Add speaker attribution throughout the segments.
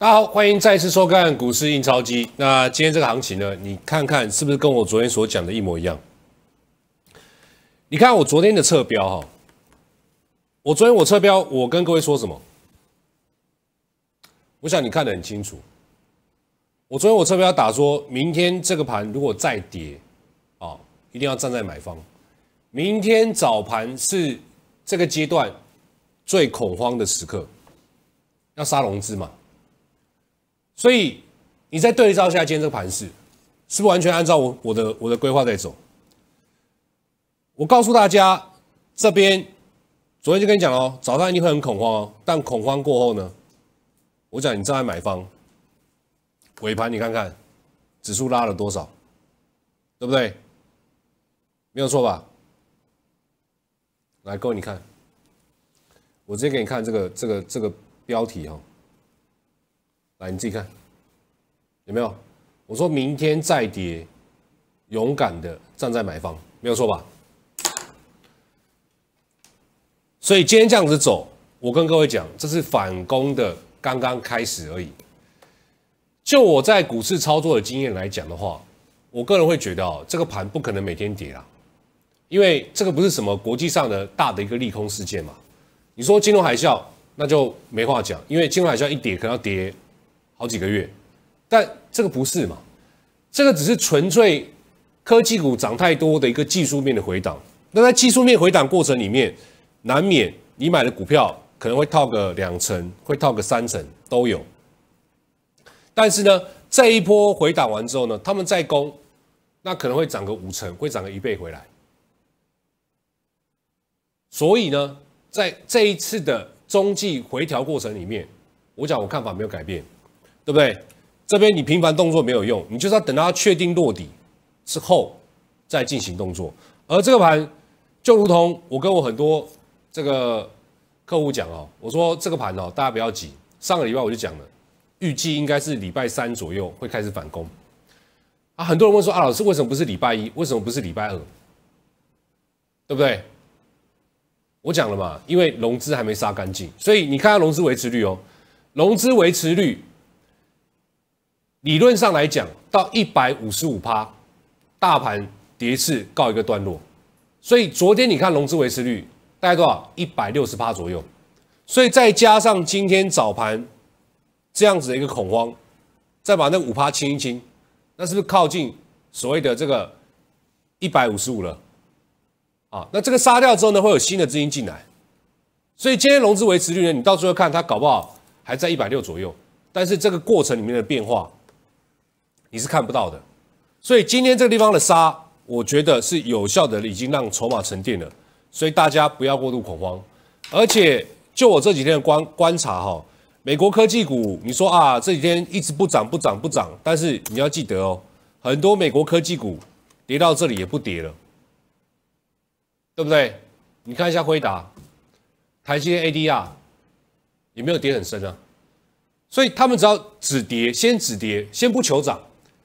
Speaker 1: 大家好，欢迎再次收看《股市印钞机》。那今天这个行情呢？你看看是不是跟我昨天所讲的一模一样？你看我昨天的侧标哈，我昨天我侧标，我跟各位说什么？我想你看得很清楚。我昨天我侧标打说明天这个盘如果再跌啊，一定要站在买方。明天早盘是这个阶段最恐慌的时刻，要杀融资嘛？所以，你再对照一下今天这个盘势，是不是完全按照我我的我的规划在走？我告诉大家，这边昨天就跟你讲哦，早上一定会很恐慌哦，但恐慌过后呢，我讲你正在买方，尾盘你看看指数拉了多少，对不对？没有错吧？来，各位你看，我直接给你看这个这个这个标题哈。来，你自己看有没有？我说明天再跌，勇敢的站在买方，没有错吧？所以今天这样子走，我跟各位讲，这是反攻的刚刚开始而已。就我在股市操作的经验来讲的话，我个人会觉得哦，这个盘不可能每天跌啊，因为这个不是什么国际上的大的一个利空事件嘛。你说金融海啸，那就没话讲，因为金融海啸一跌，可能要跌。好几个月，但这个不是嘛？这个只是纯粹科技股涨太多的一个技术面的回档。那在技术面回档过程里面，难免你买的股票可能会套个两成，会套个三成都有。但是呢，这一波回档完之后呢，他们再攻，那可能会涨个五成，会涨个一倍回来。所以呢，在这一次的中继回调过程里面，我讲我看法没有改变。对不对？这边你频繁动作没有用，你就是要等到它确定落底之后再进行动作。而这个盘就如同我跟我很多这个客户讲哦，我说这个盘哦，大家不要急。上个礼拜我就讲了，预计应该是礼拜三左右会开始反攻啊。很多人问说啊，老师为什么不是礼拜一？为什么不是礼拜二？对不对？我讲了嘛，因为融资还没杀干净，所以你看它融资维持率哦，融资维持率。理论上来讲，到一百五十五趴，大盘跌势告一个段落。所以昨天你看融资维持率大概多少？一百六十趴左右。所以再加上今天早盘这样子的一个恐慌，再把那五趴清一清，那是不是靠近所谓的这个一百五十五了？啊，那这个杀掉之后呢，会有新的资金进来。所以今天融资维持率呢，你到最后看它搞不好还在一百六左右，但是这个过程里面的变化。你是看不到的，所以今天这个地方的杀，我觉得是有效的，已经让筹码沉淀了，所以大家不要过度恐慌。而且就我这几天的观观察，哈，美国科技股，你说啊，这几天一直不涨不涨不涨，但是你要记得哦，很多美国科技股跌到这里也不跌了，对不对？你看一下辉达，台积电 ADR 也没有跌很深啊，所以他们只要止跌，先止跌，先不求涨。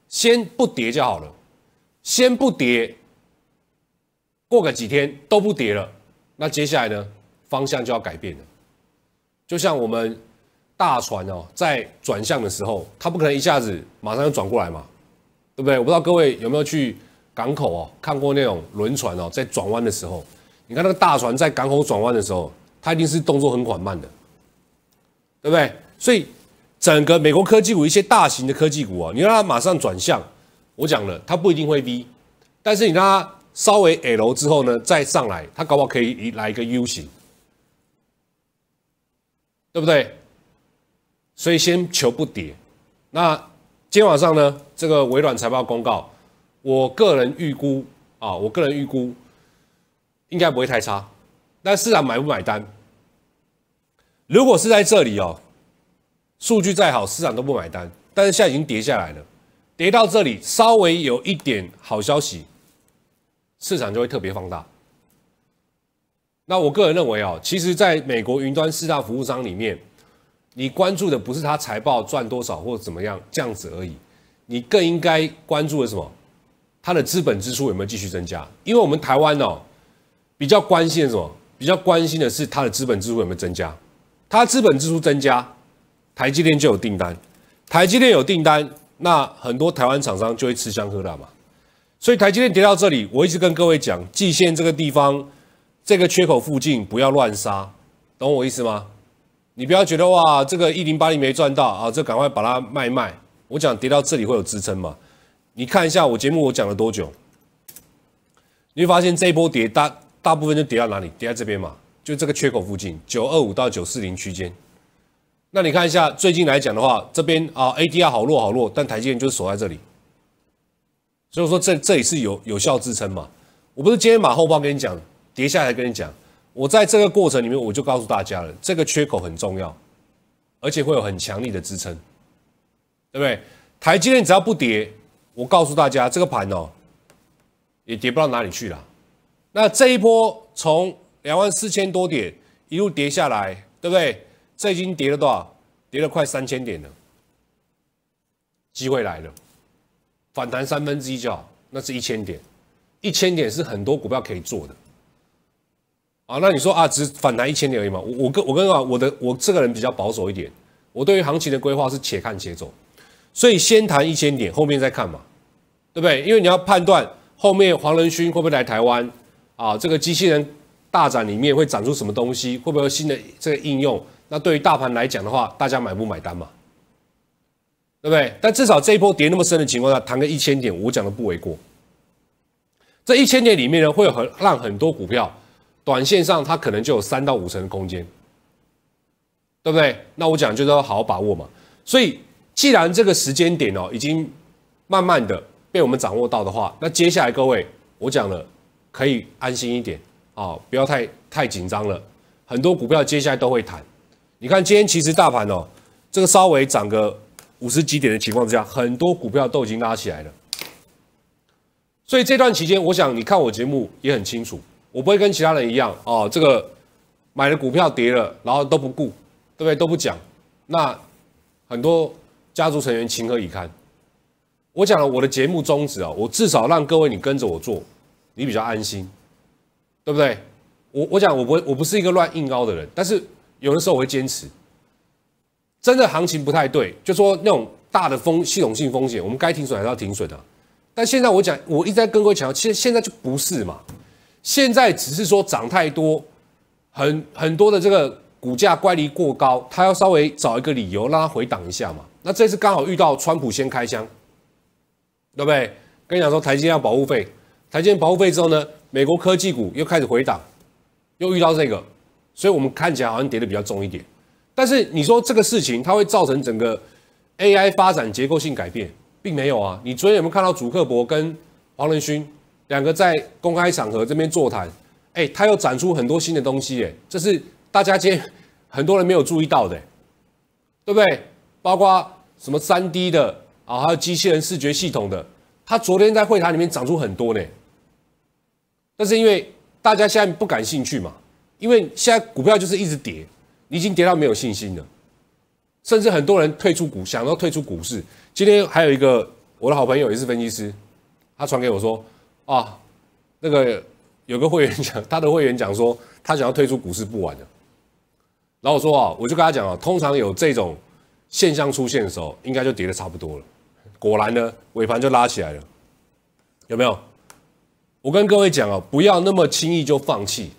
Speaker 1: 先不跌就好了，先不跌，过个几天都不跌了，那接下来呢？方向就要改变了，就像我们大船哦，在转向的时候，它不可能一下子马上要转过来嘛，对不对？我不知道各位有没有去港口哦看过那种轮船哦，在转弯的时候，你看那个大船在港口转弯的时候，它一定是动作很缓慢的，对不对？所以。整个美国科技股一些大型的科技股啊，你让它马上转向，我讲了，它不一定会 V，但是你让它稍微矮之后呢，再上来，它搞不好可以来一个 U 型，对不对？所以先求不跌。那今天晚上呢，这个微软财报公告，我个人预估啊，我个人预估应该不会太差，但市场买不买单？如果是在这里哦。数据再好，市场都不买单。但是现在已经跌下来了，跌到这里，稍微有一点好消息，市场就会特别放大。那我个人认为啊，其实在美国云端四大服务商里面，你关注的不是他财报赚多少或怎么样这样子而已，你更应该关注的什么？他的资本支出有没有继续增加？因为我们台湾哦，比较关心的什么？比较关心的是他的资本支出有没有增加？他资本支出增加。台积电就有订单，台积电有订单，那很多台湾厂商就会吃香喝辣嘛。所以台积电跌到这里，我一直跟各位讲，季线这个地方，这个缺口附近不要乱杀，懂我意思吗？你不要觉得哇，这个一零八零没赚到啊，这赶快把它卖卖。我讲跌到这里会有支撑嘛？你看一下我节目我讲了多久，你会发现这一波跌大大部分就跌到哪里？跌在这边嘛，就这个缺口附近九二五到九四零区间。那你看一下，最近来讲的话，这边啊，ADR 好弱好弱，但台积电就守在这里，所以说这这也是有有效支撑嘛。我不是今天马后炮跟你讲，跌下来跟你讲，我在这个过程里面，我就告诉大家了，这个缺口很重要，而且会有很强力的支撑，对不对？台积电只要不跌，我告诉大家，这个盘哦，也跌不到哪里去了。那这一波从两万四千多点一路跌下来，对不对？这已经跌了多少？跌了快三千点了。机会来了，反弹三分之一就好，那是一千点，一千点是很多股票可以做的。啊，那你说啊，只反弹一千点而已嘛？我我跟我跟你我的我这个人比较保守一点，我对于行情的规划是且看且走，所以先谈一千点，后面再看嘛，对不对？因为你要判断后面黄仁勋会不会来台湾啊，这个机器人大展里面会展出什么东西，会不会新的这个应用？那对于大盘来讲的话，大家买不买单嘛？对不对？但至少这一波跌那么深的情况下，弹个一千点，我讲都不为过。这一千点里面呢，会有很让很多股票，短线上它可能就有三到五成的空间，对不对？那我讲就是要好好把握嘛。所以既然这个时间点哦，已经慢慢的被我们掌握到的话，那接下来各位，我讲了可以安心一点啊，不要太太紧张了。很多股票接下来都会弹，你看，今天其实大盘哦，这个稍微涨个五十几点的情况之下，很多股票都已经拉起来了。所以这段期间，我想你看我节目也很清楚，我不会跟其他人一样哦，这个买的股票跌了，然后都不顾，对不对？都不讲，那很多家族成员情何以堪？我讲了我的节目宗旨啊，我至少让各位你跟着我做，你比较安心，对不对？我我讲，我不我不是一个乱硬凹的人，但是。有的时候我会坚持，真的行情不太对，就说那种大的风系统性风险，我们该停损还是要停损的。但现在我讲，我一直在跟各位强调，其实现在就不是嘛，现在只是说涨太多，很很多的这个股价乖离过高，他要稍微找一个理由让他回档一下嘛。那这次刚好遇到川普先开枪，对不对？跟你讲说台积电保护费，台积电保护费之后呢，美国科技股又开始回档，又遇到这个。所以我们看起来好像跌得比较重一点，但是你说这个事情它会造成整个 AI 发展结构性改变，并没有啊。你昨天有没有看到主客博跟黄仁勋两个在公开场合这边座谈？哎，他又展出很多新的东西，哎，这是大家今天很多人没有注意到的，对不对？包括什么 3D 的啊，还有机器人视觉系统的，他昨天在会谈里面长出很多呢。那是因为大家现在不感兴趣嘛？因为现在股票就是一直跌，你已经跌到没有信心了，甚至很多人退出股，想要退出股市。今天还有一个我的好朋友也是分析师，他传给我说啊，那个有个会员讲，他的会员讲说他想要退出股市，不玩了。然后我说啊，我就跟他讲啊，通常有这种现象出现的时候，应该就跌得差不多了。果然呢，尾盘就拉起来了，有没有？我跟各位讲啊，不要那么轻易就放弃。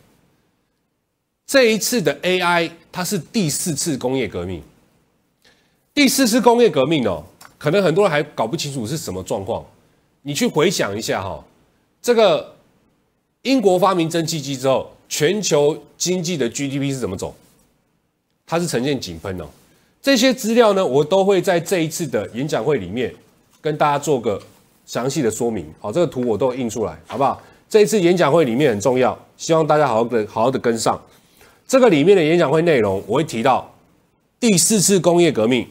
Speaker 1: 这一次的 AI，它是第四次工业革命。第四次工业革命哦，可能很多人还搞不清楚是什么状况。你去回想一下哈，这个英国发明蒸汽机之后，全球经济的 GDP 是怎么走？它是呈现井喷哦。这些资料呢，我都会在这一次的演讲会里面跟大家做个详细的说明。好，这个图我都印出来，好不好？这一次演讲会里面很重要，希望大家好好的好好的跟上。这个里面的演讲会内容，我会提到第四次工业革命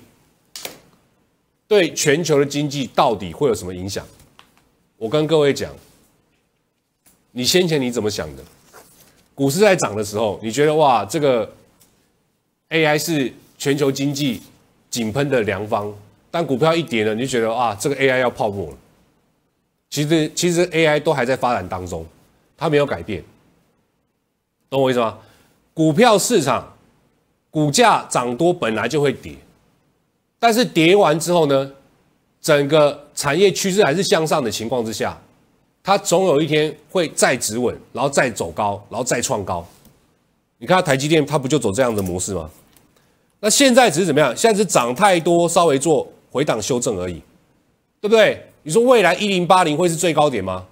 Speaker 1: 对全球的经济到底会有什么影响？我跟各位讲，你先前你怎么想的？股市在涨的时候，你觉得哇，这个 AI 是全球经济井喷的良方。但股票一跌了，你就觉得啊，这个 AI 要泡沫了。其实，其实 AI 都还在发展当中，它没有改变，懂我意思吗？股票市场，股价涨多本来就会跌，但是跌完之后呢，整个产业趋势还是向上的情况之下，它总有一天会再止稳，然后再走高，然后再创高。你看台积电，它不就走这样的模式吗？那现在只是怎么样？现在是涨太多，稍微做回档修正而已，对不对？你说未来一零八零会是最高点吗？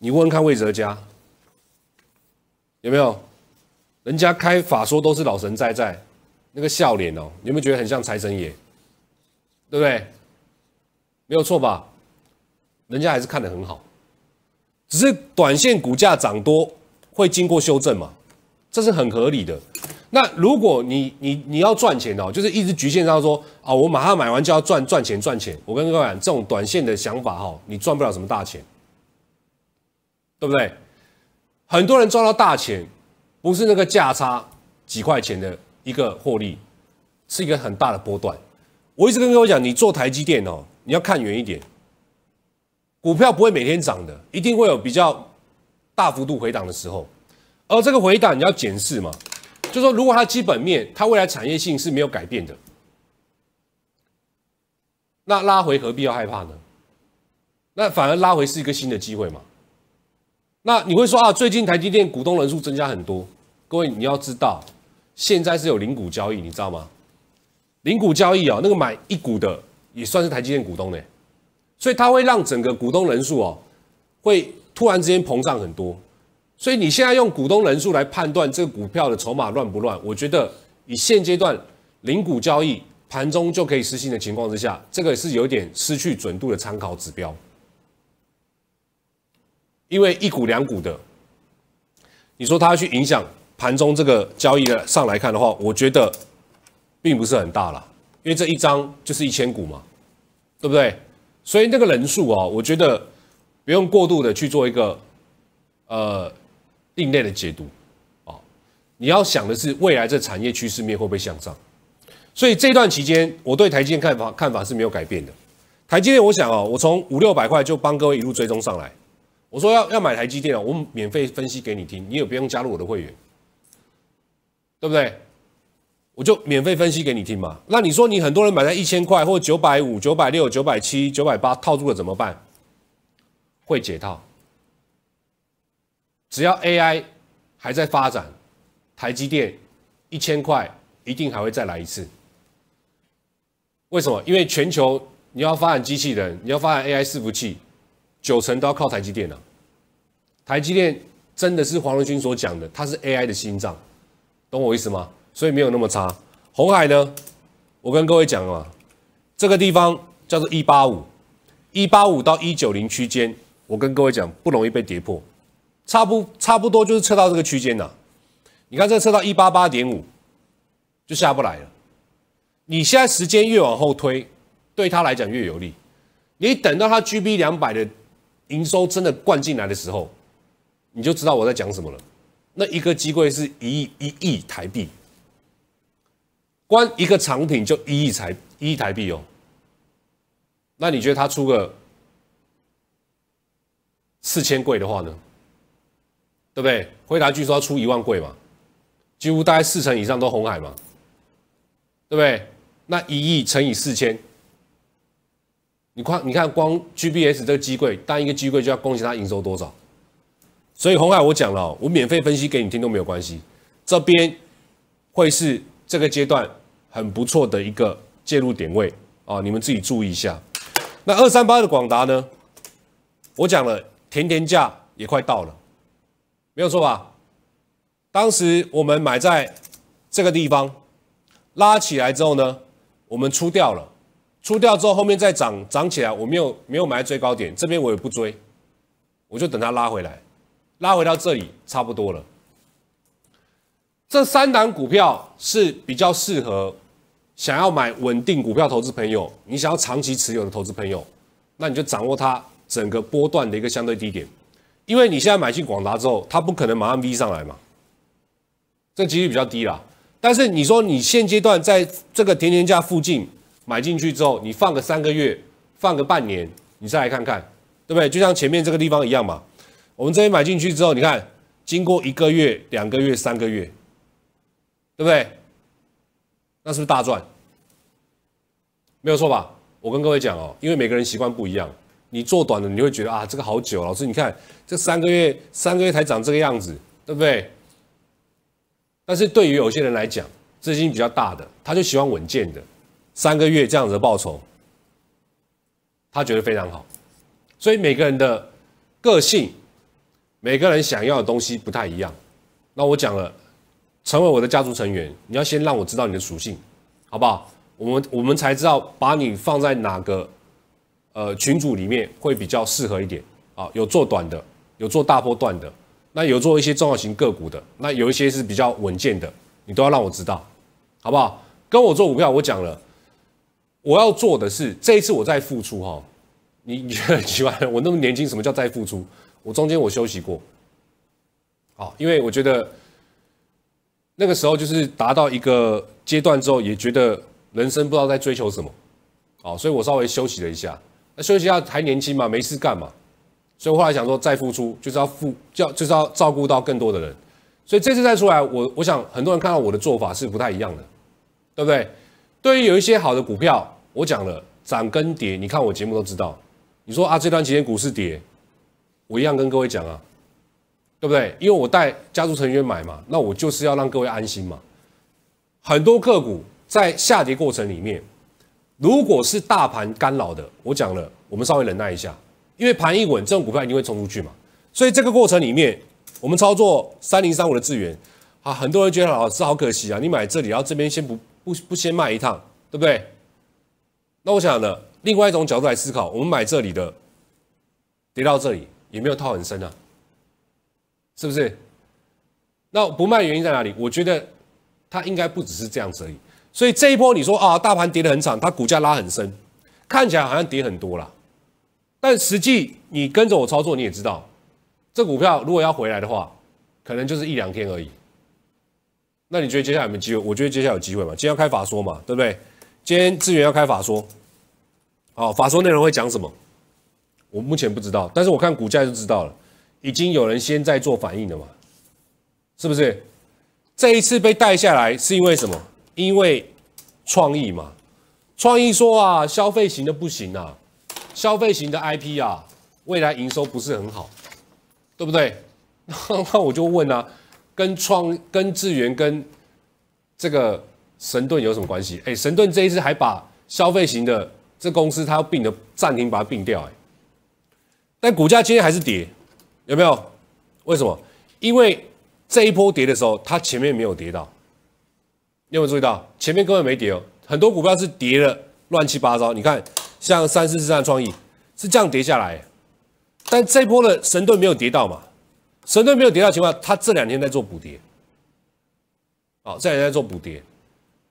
Speaker 1: 你问问看魏哲家。有没有人家开法说都是老神在在，那个笑脸哦，有没有觉得很像财神爷？对不对？没有错吧？人家还是看的很好，只是短线股价涨多会经过修正嘛，这是很合理的。那如果你你你要赚钱哦，就是一直局限在说啊，我马上买完就要赚赚钱赚钱。我跟各位讲，这种短线的想法哦，你赚不了什么大钱，对不对？很多人赚到大钱，不是那个价差几块钱的一个获利，是一个很大的波段。我一直跟各位讲，你做台积电哦，你要看远一点。股票不会每天涨的，一定会有比较大幅度回档的时候，而这个回档你要检视嘛，就说如果它基本面、它未来产业性是没有改变的，那拉回何必要害怕呢？那反而拉回是一个新的机会嘛。那你会说啊，最近台积电股东人数增加很多。各位，你要知道，现在是有零股交易，你知道吗？零股交易啊，那个买一股的也算是台积电股东呢，所以它会让整个股东人数哦，会突然之间膨胀很多。所以你现在用股东人数来判断这个股票的筹码乱不乱，我觉得以现阶段零股交易盘中就可以实行的情况之下，这个是有点失去准度的参考指标。因为一股两股的，你说它去影响盘中这个交易的上来看的话，我觉得并不是很大了，因为这一张就是一千股嘛，对不对？所以那个人数啊，我觉得不用过度的去做一个呃另类的解读啊。你要想的是未来这产业趋势面会不会向上？所以这段期间我对台积电看法看法是没有改变的。台积电，我想啊，我从五六百块就帮各位一路追踪上来。我说要要买台积电了，我免费分析给你听，你也不用加入我的会员，对不对？我就免费分析给你听嘛。那你说你很多人买在一千块或九百五、九百六、九百七、九百八套住了怎么办？会解套。只要 AI 还在发展，台积电一千块一定还会再来一次。为什么？因为全球你要发展机器人，你要发展 AI 伺服器。九成都要靠台积电了，台积电真的是黄荣勋所讲的，它是 AI 的心脏，懂我意思吗？所以没有那么差。红海呢，我跟各位讲啊，这个地方叫做一八五，一八五到一九零区间，我跟各位讲不容易被跌破，差不差不多就是测到这个区间呐。你看这测到一八八点五就下不来了，你现在时间越往后推，对他来讲越有利，你等到他 GB 两百的。营收真的灌进来的时候，你就知道我在讲什么了。那一个机柜是一亿一亿台币，关一个藏品就一亿台一亿台币哦。那你觉得他出个四千柜的话呢？对不对？回答据说要出一万柜嘛，几乎大概四成以上都红海嘛，对不对？那一亿乘以四千。你看，你看光 GPS 这个机柜，单一个机柜就要贡献它营收多少？所以红海我讲了，我免费分析给你听都没有关系。这边会是这个阶段很不错的一个介入点位啊，你们自己注意一下。那二三八的广达呢，我讲了，甜甜价也快到了，没有错吧？当时我们买在这个地方，拉起来之后呢，我们出掉了。出掉之后，后面再涨涨起来，我没有没有买最高点，这边我也不追，我就等它拉回来，拉回到这里差不多了。这三档股票是比较适合想要买稳定股票投资朋友，你想要长期持有的投资朋友，那你就掌握它整个波段的一个相对低点，因为你现在买进广达之后，它不可能马上 V 上来嘛，这几率比较低啦。但是你说你现阶段在这个甜甜价附近。买进去之后，你放个三个月，放个半年，你再来看看，对不对？就像前面这个地方一样嘛。我们这边买进去之后，你看，经过一个月、两个月、三个月，对不对？那是不是大赚？没有错吧？我跟各位讲哦，因为每个人习惯不一样，你做短的，你会觉得啊，这个好久。老师，你看这三个月，三个月才长这个样子，对不对？但是对于有些人来讲，资金比较大的，他就喜欢稳健的。三个月这样子的报酬，他觉得非常好，所以每个人的个性，每个人想要的东西不太一样。那我讲了，成为我的家族成员，你要先让我知道你的属性，好不好？我们我们才知道把你放在哪个呃群组里面会比较适合一点啊。有做短的，有做大波段的，那有做一些重要型个股的，那有一些是比较稳健的，你都要让我知道，好不好？跟我做股票，我讲了。我要做的是这一次我再付出哈，你 你觉得奇怪？我那么年轻，什么叫再付出？我中间我休息过，好，因为我觉得那个时候就是达到一个阶段之后，也觉得人生不知道在追求什么，好，所以我稍微休息了一下。那休息一下还年轻嘛，没事干嘛？所以我后来想说再付出就是要付，叫就是要照顾到更多的人。所以这次再出来，我我想很多人看到我的做法是不太一样的，对不对？对于有一些好的股票。我讲了涨跟跌，你看我节目都知道。你说啊，这段期间股市跌，我一样跟各位讲啊，对不对？因为我带家族成员买嘛，那我就是要让各位安心嘛。很多个股在下跌过程里面，如果是大盘干扰的，我讲了，我们稍微忍耐一下，因为盘一稳，这种股票一定会冲出去嘛。所以这个过程里面，我们操作三零三五的资源啊，很多人觉得老师好可惜啊，你买这里，然后这边先不不不先卖一趟，对不对？那我想呢，另外一种角度来思考，我们买这里的跌到这里也没有套很深啊，是不是？那不卖原因在哪里？我觉得它应该不只是这样子而已。所以这一波你说啊，大盘跌得很惨，它股价拉很深，看起来好像跌很多了，但实际你跟着我操作你也知道，这股票如果要回来的话，可能就是一两天而已。那你觉得接下来有没有机会？我觉得接下来有机会嘛，今天开法说嘛，对不对？今天志源要开法说，好，法说内容会讲什么？我目前不知道，但是我看股价就知道了，已经有人先在做反应了嘛，是不是？这一次被带下来是因为什么？因为创意嘛，创意说啊，消费型的不行啊，消费型的 IP 啊，未来营收不是很好，对不对？那我就问啊，跟创、跟智源跟这个。神盾有什么关系？哎，神盾这一次还把消费型的这公司，它要并的暂停，把它并掉。哎，但股价今天还是跌，有没有？为什么？因为这一波跌的时候，它前面没有跌到，你有没有注意到？前面根本没跌哦，很多股票是跌了乱七八糟。你看，像三四四三创意是这样跌下来，但这波的神盾没有跌到嘛？神盾没有跌到情况，它这两天在做补跌，好，这两天在做补跌。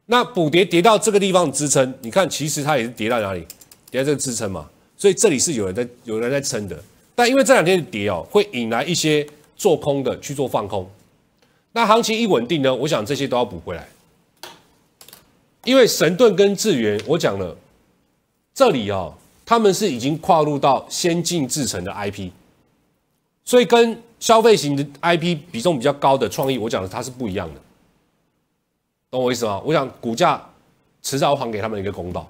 Speaker 1: 那补跌跌到这个地方支撑，你看，其实它也是跌到哪里，跌到这个支撑嘛，所以这里是有人在有人在撑的。但因为这两天的跌哦，会引来一些做空的去做放空。那行情一稳定呢，我想这些都要补回来。因为神盾跟智源，我讲了，这里哦，他们是已经跨入到先进制成的 IP，所以跟消费型的 IP 比重比较高的创意，我讲的它是不一样的。懂我意思吗？我想股价迟早还给他们一个公道，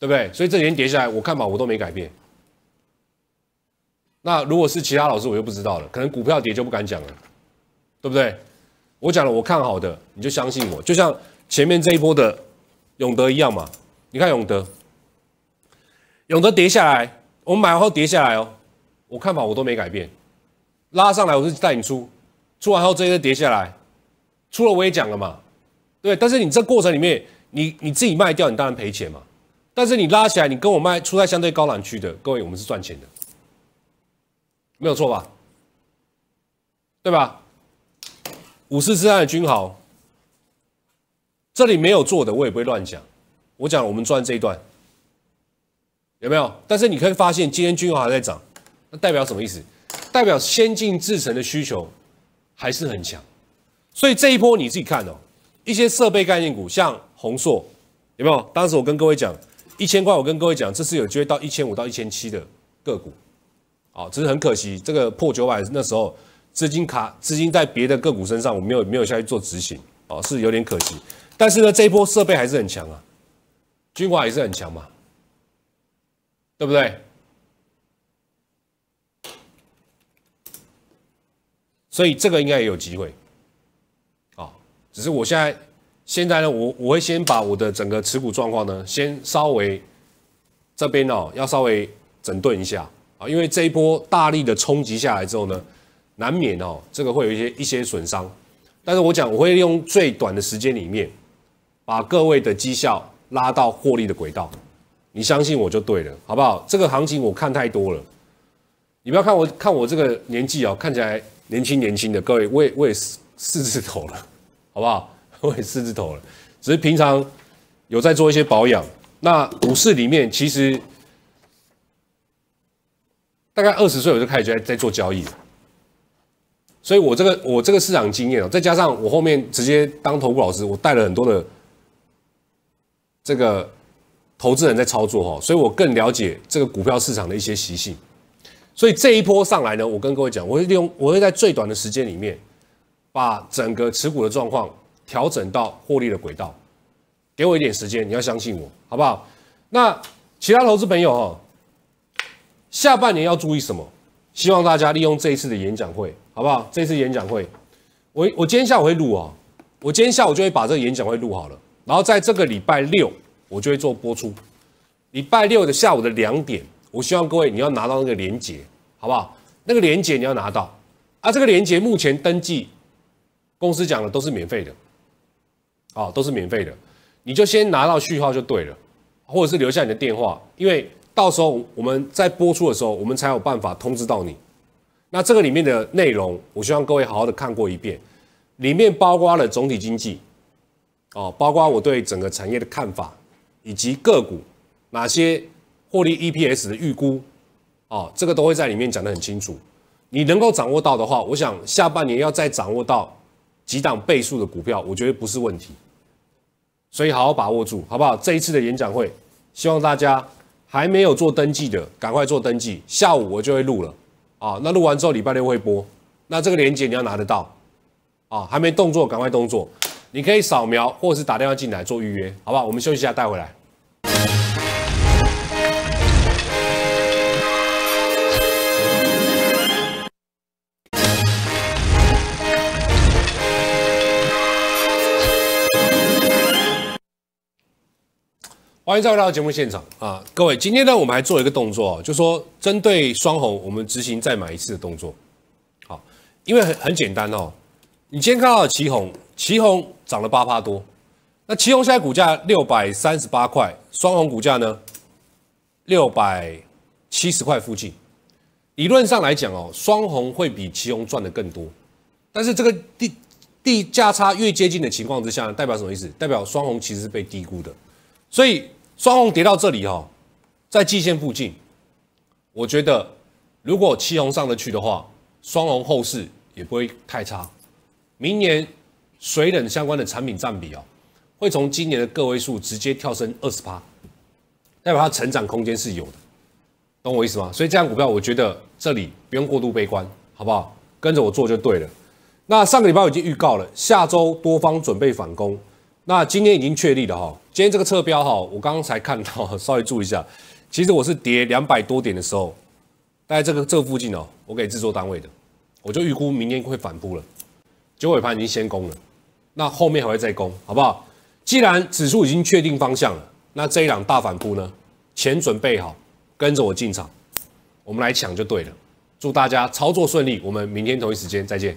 Speaker 1: 对不对？所以这几天跌下来，我看法我都没改变。那如果是其他老师，我又不知道了，可能股票跌就不敢讲了，对不对？我讲了，我看好的你就相信我，就像前面这一波的永德一样嘛。你看永德，永德跌下来，我们买后跌下来哦，我看法我都没改变，拉上来我是带你出，出完后这些跌下来，出了我也讲了嘛。对，但是你这过程里面，你你自己卖掉，你当然赔钱嘛。但是你拉起来，你跟我卖，出在相对高档区的各位，我们是赚钱的，没有错吧？对吧？五四之上的军豪，这里没有做的，我也不会乱讲。我讲我们赚这一段，有没有？但是你可以发现，今天军豪还在涨，那代表什么意思？代表先进制成的需求还是很强。所以这一波你自己看哦。一些设备概念股，像宏硕，有没有？当时我跟各位讲，一千块，我跟各位讲，这是有机会到一千五到一千七的个股，哦，只是很可惜，这个破九百那时候资金卡，资金在别的个股身上，我没有没有下去做执行，哦，是有点可惜。但是呢，这一波设备还是很强啊，军华也是很强嘛，对不对？所以这个应该也有机会。只是我现在现在呢，我我会先把我的整个持股状况呢，先稍微这边哦，要稍微整顿一下啊，因为这一波大力的冲击下来之后呢，难免哦，这个会有一些一些损伤。但是我讲，我会用最短的时间里面，把各位的绩效拉到获利的轨道，你相信我就对了，好不好？这个行情我看太多了，你不要看我看我这个年纪哦，看起来年轻年轻的，各位，我也我也四四字头了。好不好？我也狮字头了，只是平常有在做一些保养。那股市里面，其实大概二十岁我就开始在在做交易了，所以我这个我这个市场经验啊，再加上我后面直接当投顾老师，我带了很多的这个投资人在操作哈，所以我更了解这个股票市场的一些习性。所以这一波上来呢，我跟各位讲，我会利用我会在最短的时间里面。把整个持股的状况调整到获利的轨道，给我一点时间，你要相信我，好不好？那其他投资朋友哈，下半年要注意什么？希望大家利用这一次的演讲会，好不好？这次演讲会，我我今天下午会录啊，我今天下午就会把这个演讲会录好了，然后在这个礼拜六我就会做播出。礼拜六的下午的两点，我希望各位你要拿到那个连结，好不好？那个连结你要拿到啊，这个连接目前登记。公司讲的都是免费的，啊，都是免费的，你就先拿到序号就对了，或者是留下你的电话，因为到时候我们在播出的时候，我们才有办法通知到你。那这个里面的内容，我希望各位好好的看过一遍，里面包括了总体经济，哦，包括我对整个产业的看法，以及个股哪些获利 EPS 的预估，哦，这个都会在里面讲得很清楚。你能够掌握到的话，我想下半年要再掌握到。几档倍数的股票，我觉得不是问题，所以好好把握住，好不好？这一次的演讲会，希望大家还没有做登记的，赶快做登记。下午我就会录了，啊，那录完之后礼拜六会播，那这个链接你要拿得到，啊，还没动作赶快动作，你可以扫描或者是打电话进来做预约，好不好？我们休息一下带回来。欢迎再回到节目现场啊！各位，今天呢，我们还做一个动作，就说针对双红，我们执行再买一次的动作。好，因为很很简单哦，你今天看到的旗红，旗红涨了八多，那旗红现在股价六百三十八块，双红股价呢六百七十块附近。理论上来讲哦，双红会比旗红赚的更多，但是这个地地价差越接近的情况之下，代表什么意思？代表双红其实是被低估的，所以。双红跌到这里哈，在季线附近，我觉得如果七红上得去的话，双红后市也不会太差。明年水冷相关的产品占比哦，会从今年的个位数直接跳升二十趴，代表它成长空间是有的，懂我意思吗？所以这样股票我觉得这里不用过度悲观，好不好？跟着我做就对了。那上个礼拜我已经预告了，下周多方准备反攻。那今天已经确立了哈，今天这个测标哈，我刚刚才看到，稍微注意一下。其实我是跌两百多点的时候，在这个这附近哦，我给制作单位的，我就预估明天会反扑了。九尾盘已经先攻了，那后面还会再攻，好不好？既然指数已经确定方向了，那这一档大反扑呢，钱准备好，跟着我进场，我们来抢就对了。祝大家操作顺利，我们明天同一时间再见。